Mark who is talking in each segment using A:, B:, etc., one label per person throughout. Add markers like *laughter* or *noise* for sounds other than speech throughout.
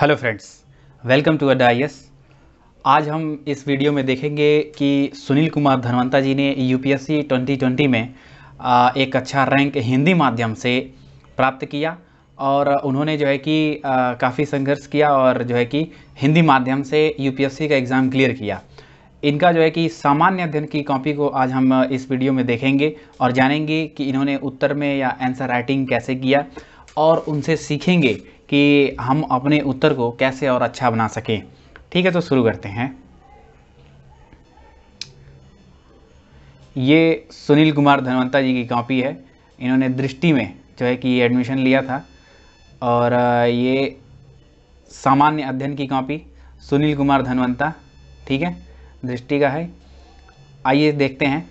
A: hello friends welcome to अड्डा आज हम इस वीडियो में देखेंगे कि सुनील कुमार धनवंता जी ने यूपीएससी 2020 में एक अच्छा रैंक हिंदी माध्यम से प्राप्त किया और उन्होंने जो है कि काफ़ी संघर्ष किया और जो है कि हिंदी माध्यम से यूपीएससी का एग्ज़ाम क्लियर किया इनका जो है कि सामान्य अध्ययन की कॉपी को आज हम इस वीडियो में देखेंगे और जानेंगे कि इन्होंने उत्तर में या आंसर राइटिंग कैसे किया और उनसे सीखेंगे कि हम अपने उत्तर को कैसे और अच्छा बना सकें ठीक है तो शुरू करते हैं ये सुनील कुमार धनवंता जी की कॉपी है इन्होंने दृष्टि में जो है कि एडमिशन लिया था और ये सामान्य अध्ययन की कॉपी सुनील कुमार धनवंता ठीक है दृष्टि का है आइए देखते हैं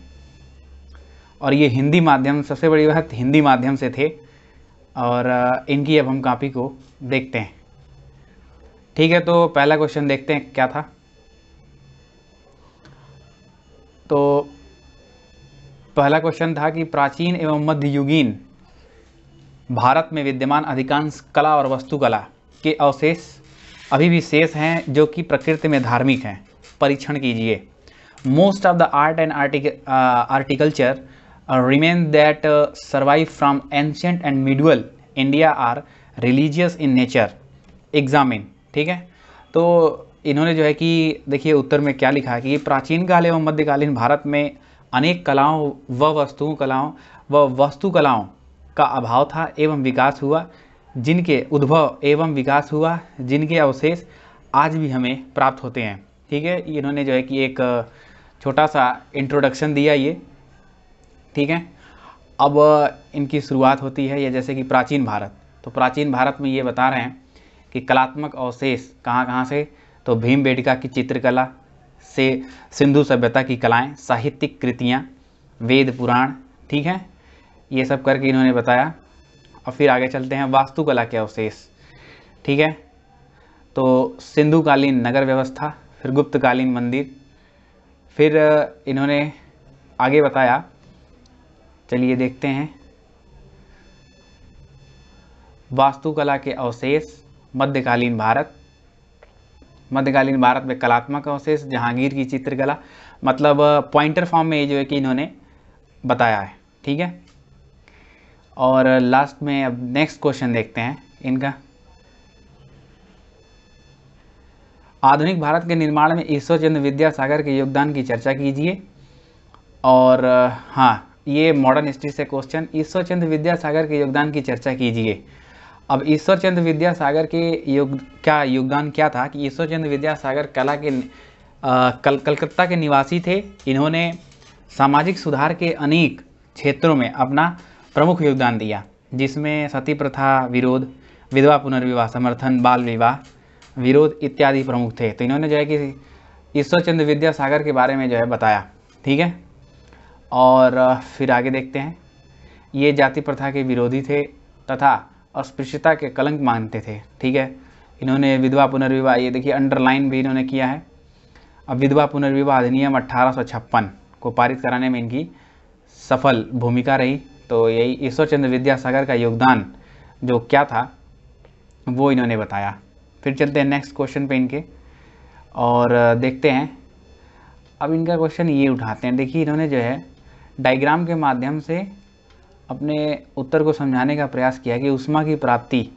A: और ये हिंदी माध्यम सबसे बड़ी बात हिंदी माध्यम से थे और इनकी अब हम कापी को देखते हैं ठीक है तो पहला क्वेश्चन देखते हैं क्या था तो पहला क्वेश्चन था कि प्राचीन एवं मध्ययुगीन भारत में विद्यमान अधिकांश कला और वस्तुकला के अवशेष अभी भी शेष हैं जो कि प्रकृति में धार्मिक हैं परीक्षण कीजिए most of the art and architecture remain that survive from ancient and medieval India are religious in nature examine ठीक है तो इन्होंने जो है कि देखिए उत्तर में क्या लिखा है कि प्राचीन काल एवं मध्यकालीन भारत में अनेक कलाओं व वस्तुओं कलाओं व वस्तु कलाओं का अभाव था एवं विकास हुआ जिनके उद्भव एवं विकास हुआ जिनके अवशेष आज भी हमें प्राप्त होते हैं ठीक है इन्होंने जो है कि एक छोटा सा इंट्रोडक्शन दिया ये ठीक है अब इनकी शुरुआत होती है ये जैसे कि प्राचीन भारत तो प्राचीन भारत में ये बता रहे हैं कि कलात्मक अवशेष कहाँ कहाँ से तो भीम बेटिका की चित्रकला से सिंधु सभ्यता की कलाएं साहित्यिक कृतियाँ वेद पुराण ठीक है ये सब करके इन्होंने बताया और फिर आगे चलते हैं वास्तुकला के अवशेष ठीक है तो सिंधुकालीन नगर व्यवस्था फिर गुप्तकालीन मंदिर फिर इन्होंने आगे बताया चलिए देखते हैं वास्तुकला के अवशेष मध्यकालीन भारत मध्यकालीन भारत में कलात्मक अवशेष जहांगीर की चित्रकला मतलब पॉइंटर फॉर्म में ये जो है कि इन्होंने बताया है ठीक है और लास्ट में अब नेक्स्ट क्वेश्चन देखते हैं इनका आधुनिक भारत के निर्माण में चंद्र विद्यासागर के योगदान की चर्चा कीजिए और हाँ ये मॉडर्न हिस्ट्री से क्वेश्चन ईश्वर विद्यासागर के योगदान की चर्चा कीजिए अब ईश्वरचंद विद्यासागर के योग क्या योगदान क्या था कि ईश्वरचंद विद्यासागर कला के कल कलकत्ता के निवासी थे इन्होंने सामाजिक सुधार के अनेक क्षेत्रों में अपना प्रमुख योगदान दिया जिसमें सती प्रथा विरोध विधवा पुनर्विवाह समर्थन बाल विवाह विरोध इत्यादि प्रमुख थे तो इन्होंने जो है कि ईश्वरचंद विद्यासागर के बारे में जो है बताया ठीक है और फिर आगे देखते हैं ये जाति प्रथा के विरोधी थे तथा अस्पृश्यता के कलंक मानते थे ठीक है इन्होंने विधवा पुनर्विवाह ये देखिए अंडरलाइन भी इन्होंने किया है अब विधवा पुनर्विवाह अधिनियम अट्ठारह को पारित कराने में इनकी सफल भूमिका रही तो यही ईश्वर चंद्र विद्यासागर का योगदान जो क्या था वो इन्होंने बताया फिर चलते हैं नेक्स्ट क्वेश्चन पे इनके और देखते हैं अब इनका क्वेश्चन ये उठाते हैं देखिए इन्होंने जो है डायग्राम के माध्यम से अपने उत्तर को समझाने का प्रयास किया कि उष्मा की प्राप्ति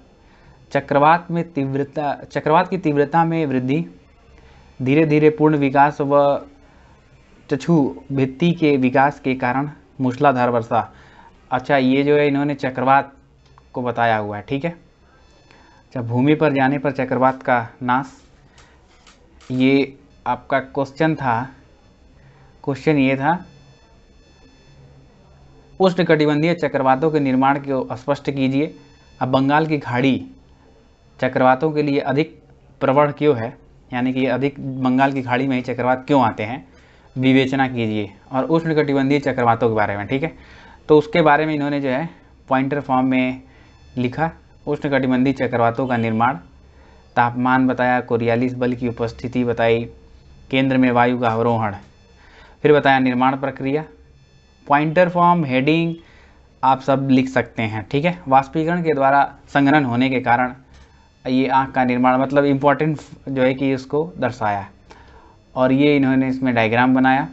A: चक्रवात में तीव्रता चक्रवात की तीव्रता में वृद्धि धीरे धीरे पूर्ण विकास व चछु भित्ति के विकास के कारण मूसलाधार वर्षा अच्छा ये जो है इन्होंने चक्रवात को बताया हुआ है ठीक है अच्छा भूमि पर जाने पर चक्रवात का नाश ये आपका क्वेश्चन था क्वेश्चन ये था उष्णकटिबंधीय चक्रवातों के निर्माण को स्पष्ट कीजिए अब बंगाल की खाड़ी चक्रवातों के लिए अधिक प्रवण क्यों है यानी कि अधिक बंगाल की खाड़ी में ही चक्रवात क्यों आते हैं विवेचना कीजिए और उष्णकटिबंधीय चक्रवातों के बारे में ठीक है तो उसके बारे में इन्होंने जो है पॉइंटर फॉर्म में लिखा उष्णकटिबंधीय चक्रवातों का निर्माण तापमान बताया कोरियालिस बल की उपस्थिति बताई केंद्र में वायु का अवरोहण फिर बताया निर्माण प्रक्रिया पॉइंटर फॉर्म हेडिंग आप सब लिख सकते हैं ठीक है वाष्पीकरण के द्वारा संग्रहण होने के कारण ये आँख का निर्माण मतलब इम्पॉर्टेंट जो है कि इसको दर्शाया है और ये इन्होंने इसमें डायग्राम बनाया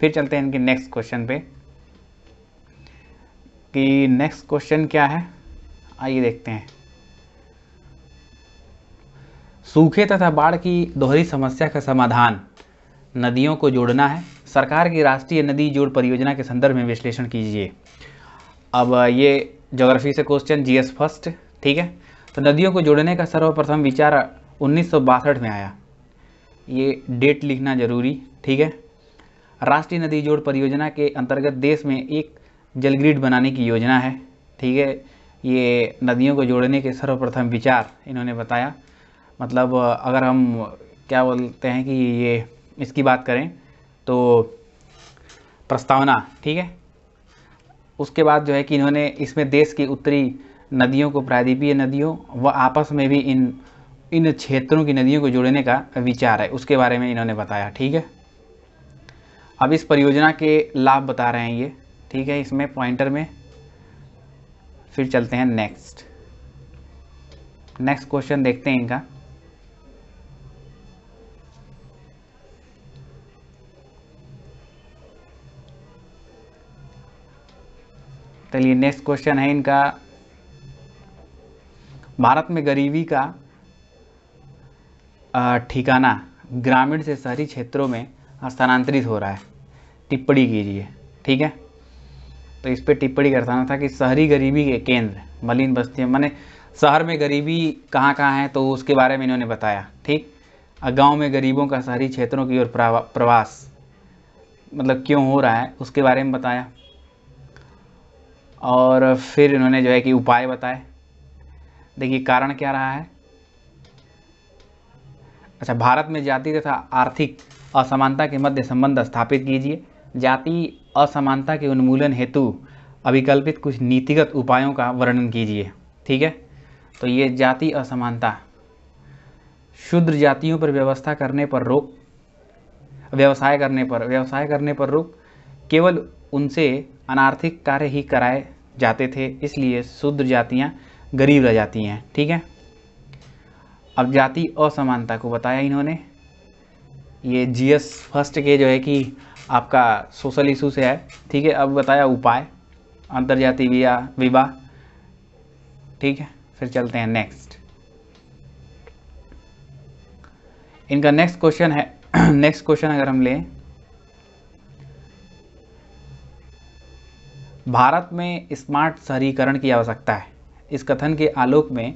A: फिर चलते हैं इनके नेक्स्ट क्वेश्चन पे कि नेक्स्ट क्वेश्चन क्या है आइए देखते हैं सूखे तथा बाढ़ की दोहरी समस्या का समाधान नदियों को जोड़ना है सरकार की राष्ट्रीय नदी जोड़ परियोजना के संदर्भ में विश्लेषण कीजिए अब ये जोग्राफी से क्वेश्चन जीएस फर्स्ट ठीक है तो नदियों को जोड़ने का सर्वप्रथम विचार उन्नीस में आया ये डेट लिखना जरूरी ठीक है राष्ट्रीय नदी जोड़ परियोजना के अंतर्गत देश में एक जलग्रिड बनाने की योजना है ठीक है ये नदियों को जोड़ने के सर्वप्रथम विचार इन्होंने बताया मतलब अगर हम क्या बोलते हैं कि ये इसकी बात करें तो प्रस्तावना ठीक है उसके बाद जो है कि इन्होंने इसमें देश की उत्तरी नदियों को प्रायद्वीपीय नदियों व आपस में भी इन इन क्षेत्रों की नदियों को जोड़ने का विचार है उसके बारे में इन्होंने बताया ठीक है अब इस परियोजना के लाभ बता रहे हैं ये ठीक है इसमें पॉइंटर में फिर चलते हैं नेक्स्ट नेक्स्ट क्वेश्चन देखते हैं इनका चलिए नेक्स्ट क्वेश्चन है इनका भारत में गरीबी का ठिकाना ग्रामीण से शहरी क्षेत्रों में स्थानांतरित हो रहा है टिप्पणी कीजिए ठीक है तो इस पर टिप्पणी करता था कि शहरी गरीबी के केंद्र मलिन बस्तियाँ मैंने शहर में गरीबी कहाँ कहाँ है तो उसके बारे में इन्होंने बताया ठीक गांव में गरीबों का शहरी क्षेत्रों की ओर प्रवास मतलब क्यों हो रहा है उसके बारे में बताया और फिर इन्होंने जो है कि उपाय बताए देखिए कारण क्या रहा है अच्छा भारत में जाति तथा आर्थिक असमानता के मध्य संबंध स्थापित कीजिए जाति असमानता के उन्मूलन हेतु अभिकल्पित कुछ नीतिगत उपायों का वर्णन कीजिए ठीक है तो ये जाति असमानता शुद्र जातियों पर व्यवस्था करने पर रोक व्यवसाय करने पर व्यवसाय करने पर रोक केवल उनसे अनार्थिक कार्य ही कराए जाते थे इसलिए शूद्र जातियाँ गरीब रह जाती हैं ठीक है अब जाति असमानता को बताया इन्होंने ये जीएस फर्स्ट के जो है कि आपका सोशल इशू से है ठीक है अब बताया उपाय अंतर विवाह विवाह ठीक है फिर चलते हैं नेक्स्ट इनका नेक्स्ट क्वेश्चन है नेक्स्ट *clears throat* क्वेश्चन अगर हम लें भारत में स्मार्ट शहरीकरण की आवश्यकता है इस कथन के आलोक में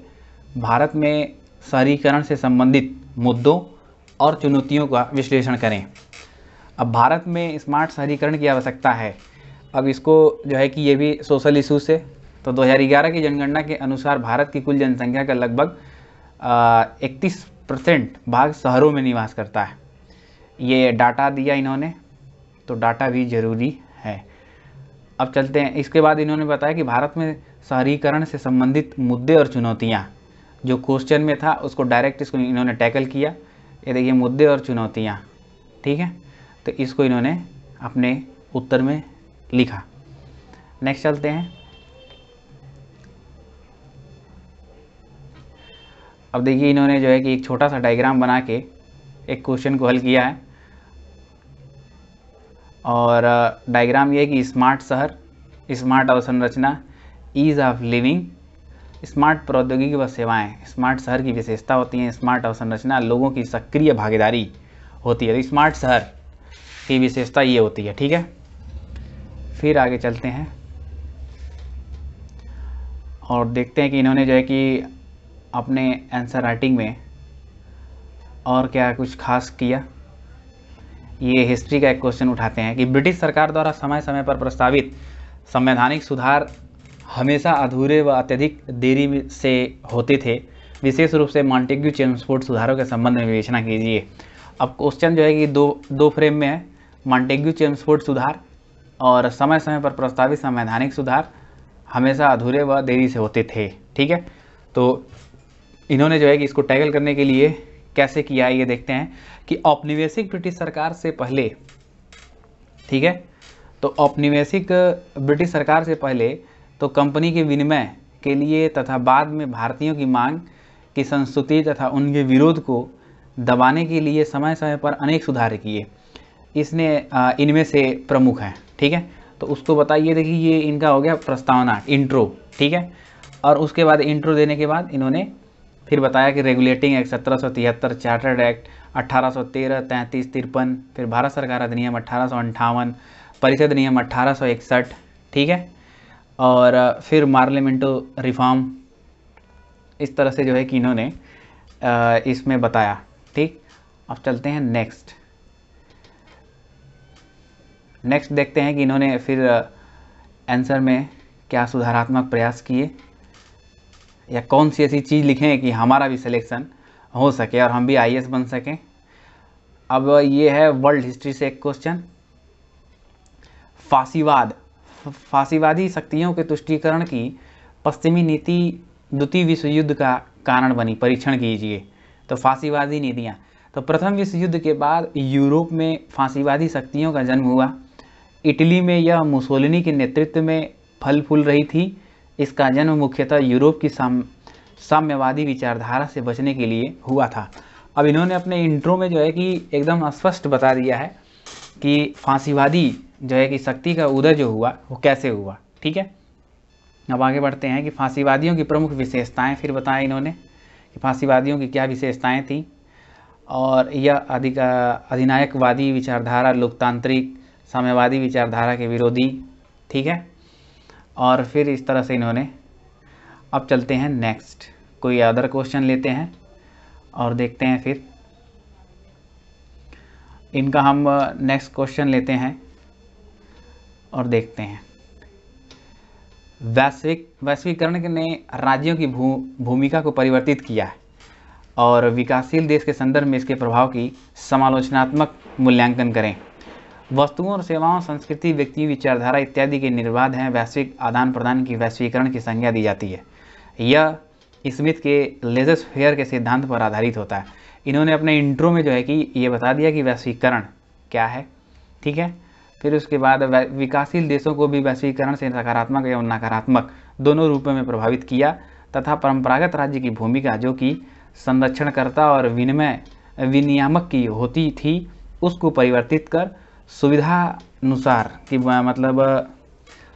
A: भारत में शहरीकरण से संबंधित मुद्दों और चुनौतियों का विश्लेषण करें अब भारत में स्मार्ट शहरीकरण की आवश्यकता है अब इसको जो है कि ये भी सोशल इशू से तो 2011 की जनगणना के अनुसार भारत की कुल जनसंख्या का लगभग इकतीस परसेंट भाग शहरों में निवास करता है ये डाटा दिया इन्होंने तो डाटा भी ज़रूरी है अब चलते हैं इसके बाद इन्होंने बताया कि भारत में शहरीकरण से संबंधित मुद्दे और चुनौतियाँ जो क्वेश्चन में था उसको डायरेक्ट इसको इन्होंने टैकल किया ये देखिए मुद्दे और चुनौतियाँ ठीक है तो इसको इन्होंने अपने उत्तर में लिखा नेक्स्ट चलते हैं अब देखिए इन्होंने जो है कि एक छोटा सा डायग्राम बना के एक क्वेश्चन को हल किया है और डायग्राम ये है कि स्मार्ट शहर स्मार्ट अवसंरचना ईज़ ऑफ लिविंग स्मार्ट प्रौद्योगिकी व सेवाएं स्मार्ट शहर की विशेषता होती हैं स्मार्ट अवसंरचना लोगों की सक्रिय भागीदारी होती है तो स्मार्ट शहर की विशेषता ये होती है ठीक है फिर आगे चलते हैं और देखते हैं कि इन्होंने जो है कि अपने आंसर राइटिंग में और क्या कुछ खास किया ये हिस्ट्री का एक क्वेश्चन उठाते हैं कि ब्रिटिश सरकार द्वारा समय समय पर प्रस्तावित संवैधानिक सुधार हमेशा अधूरे व अत्यधिक देरी से होते थे विशेष रूप से मॉन्टेग्यू चेम्सफोर्ड सुधारों के संबंध में विवेचना कीजिए अब क्वेश्चन जो है कि दो दो फ्रेम में है मॉन्टेग्यू चेम्सफोर्ड सुधार और समय समय पर प्रस्तावित संवैधानिक सुधार हमेशा अधूरे व देरी से होते थे ठीक है तो इन्होंने जो है कि इसको टैगल करने के लिए कैसे किया ये देखते हैं कि औपनिवेशिक ब्रिटिश सरकार से पहले ठीक है तो औपनिवेशिक ब्रिटिश सरकार से पहले तो कंपनी के विनिमय के लिए तथा बाद में भारतीयों की मांग की संस्कृति तथा उनके विरोध को दबाने के लिए समय समय पर अनेक सुधार किए इसने इनमें से प्रमुख हैं ठीक है तो उसको बताइए देखिए ये इनका हो गया प्रस्तावना इंट्रो ठीक है और उसके बाद इंट्रो देने के बाद इन्होंने फिर बताया कि रेगुलेटिंग एक्ट सत्रह सौ तिहत्तर चार्टर्ड एक्ट अट्ठारह सौ तेरह तैंतीस तिरपन फिर भारत सरकार अधिनियम अट्ठारह सौ अंठावन परिषद नियम अट्ठारह सौ इकसठ ठीक है और फिर मार्लिमेंटो रिफॉर्म इस तरह से जो है कि इन्होंने इसमें बताया ठीक अब चलते हैं नेक्स्ट नेक्स्ट देखते हैं कि इन्होंने फिर आंसर में क्या सुधारात्मक प्रयास किए या कौन सी ऐसी चीज़ लिखें कि हमारा भी सिलेक्शन हो सके और हम भी आई बन सकें अब ये है वर्ल्ड हिस्ट्री से एक क्वेश्चन फांसीवाद फांसीवादी शक्तियों के तुष्टीकरण की पश्चिमी नीति द्वितीय विश्व युद्ध का कारण बनी परीक्षण कीजिए तो फांसीवादी नीतियाँ तो प्रथम विश्व युद्ध के बाद यूरोप में फांसीवादी शक्तियों का जन्म हुआ इटली में यह मुसोलिनी के नेतृत्व में फल फूल रही थी इसका जन्म मुख्यतः यूरोप की साम साम्यवादी विचारधारा से बचने के लिए हुआ था अब इन्होंने अपने इंट्रो में जो है कि एकदम स्पष्ट बता दिया है कि फांसीवादी जो है कि शक्ति का उदय जो हुआ वो कैसे हुआ ठीक है अब आगे बढ़ते हैं कि फांसीवादियों की प्रमुख विशेषताएं फिर बताएं इन्होंने कि फांसीवादियों की क्या विशेषताएं थीं और यह अधिक अधिनायकवादी विचारधारा लोकतांत्रिक साम्यवादी विचारधारा के विरोधी ठीक है और फिर इस तरह से इन्होंने अब चलते हैं नेक्स्ट कोई अदर क्वेश्चन लेते हैं और देखते हैं फिर इनका हम नेक्स्ट क्वेश्चन लेते हैं और देखते हैं वैश्विक वैश्वीकरण ने राज्यों की भू भूमिका को परिवर्तित किया है और विकासशील देश के संदर्भ में इसके प्रभाव की समालोचनात्मक मूल्यांकन करें वस्तुओं और सेवाओं संस्कृति व्यक्ति विचारधारा इत्यादि के निर्वाध हैं वैश्विक आदान प्रदान की वैश्वीकरण की संज्ञा दी जाती है यह स्मिथ के फेयर के सिद्धांत पर आधारित होता है इन्होंने अपने इंट्रो में जो है कि ये बता दिया कि वैश्वीकरण क्या है ठीक है फिर उसके बाद विकासशील देशों को भी वैश्वीकरण से सकारात्मक या नकारात्मक दोनों रूपों में प्रभावित किया तथा परंपरागत राज्य की भूमिका जो कि संरक्षणकर्ता और विनिमय विनियामक की होती थी उसको परिवर्तित कर सुविधा अनुसार कि मतलब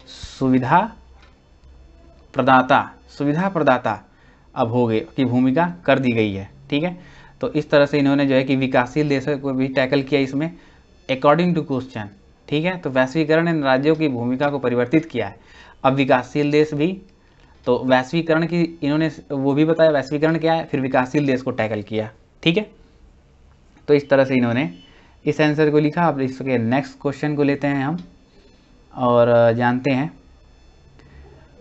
A: सुविधा प्रदाता सुविधा प्रदाता अब हो गई की भूमिका कर दी गई है ठीक है तो इस तरह से इन्होंने जो है कि विकासशील देशों को भी टैकल किया इसमें अकॉर्डिंग टू क्वेश्चन ठीक है तो वैश्वीकरण इन राज्यों की भूमिका को परिवर्तित किया है अब विकासशील देश भी तो वैश्वीकरण की इन्होंने वो भी बताया वैश्वीकरण क्या है फिर विकासशील देश को टैकल किया ठीक है तो इस तरह से इन्होंने इस आंसर को लिखा अब इसके नेक्स्ट क्वेश्चन को लेते हैं हम और जानते हैं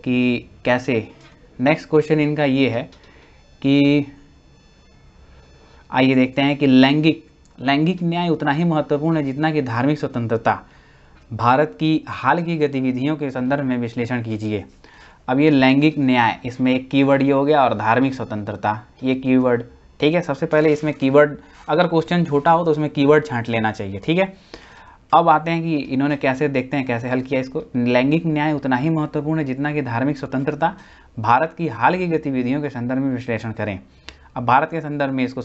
A: कि कैसे नेक्स्ट क्वेश्चन इनका ये है कि आइए देखते हैं कि लैंगिक लैंगिक न्याय उतना ही महत्वपूर्ण है जितना कि धार्मिक स्वतंत्रता भारत की हाल की गतिविधियों के संदर्भ में विश्लेषण कीजिए अब ये लैंगिक न्याय इसमें एक कीवर्ड ये हो गया और धार्मिक स्वतंत्रता ये कीवर्ड ठीक है सबसे पहले इसमें कीवर्ड अगर क्वेश्चन छोटा हो तो उसमें कीवर्ड छांट लेना चाहिए ठीक है अब आते हैं कि इन्होंने कैसे देखते हैं कैसे हल किया इसको लैंगिक न्याय उतना ही महत्वपूर्ण है जितना कि धार्मिक स्वतंत्रता भारत की हाल की गतिविधियों के संदर्भ में विश्लेषण करें अब भारत के संदर्भ में इसको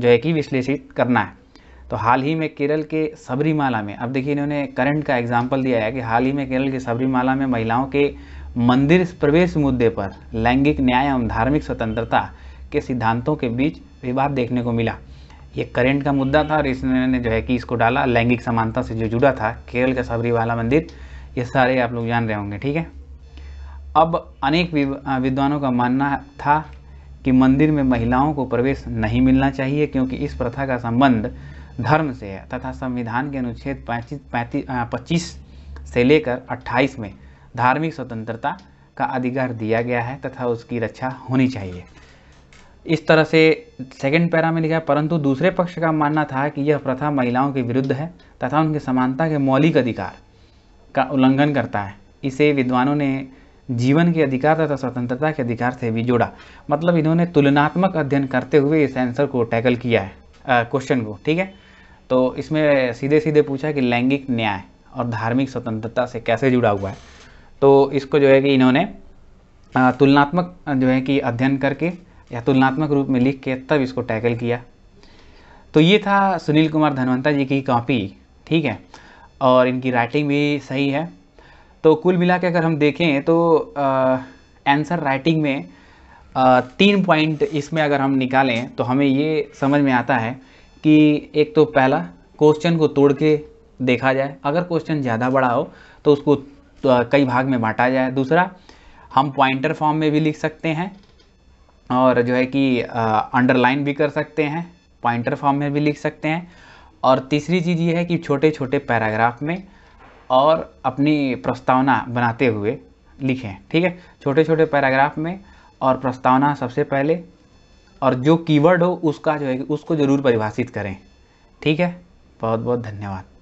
A: जो है कि विश्लेषित करना है तो हाल ही में केरल के सबरीमाला में अब देखिए इन्होंने करंट का एग्जाम्पल दिया है कि हाल ही में केरल के सबरीमाला में महिलाओं के मंदिर प्रवेश मुद्दे पर लैंगिक न्याय एवं धार्मिक स्वतंत्रता के सिद्धांतों के बीच विवाद देखने को मिला ये करंट का मुद्दा था और इसने जो है कि इसको डाला लैंगिक समानता से जो जुड़ा था केरल का सबरीवाला मंदिर ये सारे आप लोग जान रहे होंगे ठीक है अब अनेक विद्वानों का मानना था कि मंदिर में महिलाओं को प्रवेश नहीं मिलना चाहिए क्योंकि इस प्रथा का संबंध धर्म से है तथा संविधान के अनुच्छेद पैंतीस पच्चीस से लेकर अट्ठाईस में धार्मिक स्वतंत्रता का अधिकार दिया गया है तथा उसकी रक्षा होनी चाहिए इस तरह से सेकंड पैरा में लिखा है परंतु दूसरे पक्ष का मानना था कि यह प्रथा महिलाओं के विरुद्ध है तथा उनकी समानता के मौलिक अधिकार का उल्लंघन करता है इसे विद्वानों ने जीवन के अधिकार तथा स्वतंत्रता के अधिकार से भी जोड़ा मतलब इन्होंने तुलनात्मक अध्ययन करते हुए इस आंसर को टैकल किया है क्वेश्चन को ठीक है तो इसमें सीधे सीधे पूछा कि लैंगिक न्याय और धार्मिक स्वतंत्रता से कैसे जुड़ा हुआ है तो इसको जो है कि इन्होंने तुलनात्मक जो है कि अध्ययन करके या तुलनात्मक रूप में लिख के तब इसको टैकल किया तो ये था सुनील कुमार धनवंता जी की कॉपी ठीक है और इनकी राइटिंग भी सही है तो कुल मिला के अगर हम देखें तो आंसर राइटिंग में आ, तीन पॉइंट इसमें अगर हम निकालें तो हमें ये समझ में आता है कि एक तो पहला क्वेश्चन को तोड़ के देखा जाए अगर क्वेश्चन ज़्यादा बड़ा हो तो उसको तो कई भाग में बांटा जाए दूसरा हम पॉइंटर फॉर्म में भी लिख सकते हैं और जो है कि अंडरलाइन भी कर सकते हैं पॉइंटर फॉर्म में भी लिख सकते हैं और तीसरी चीज़ ये है कि छोटे छोटे पैराग्राफ में और अपनी प्रस्तावना बनाते हुए लिखें ठीक है छोटे छोटे पैराग्राफ में और प्रस्तावना सबसे पहले और जो कीवर्ड हो उसका जो है उसको ज़रूर परिभाषित करें ठीक है बहुत बहुत धन्यवाद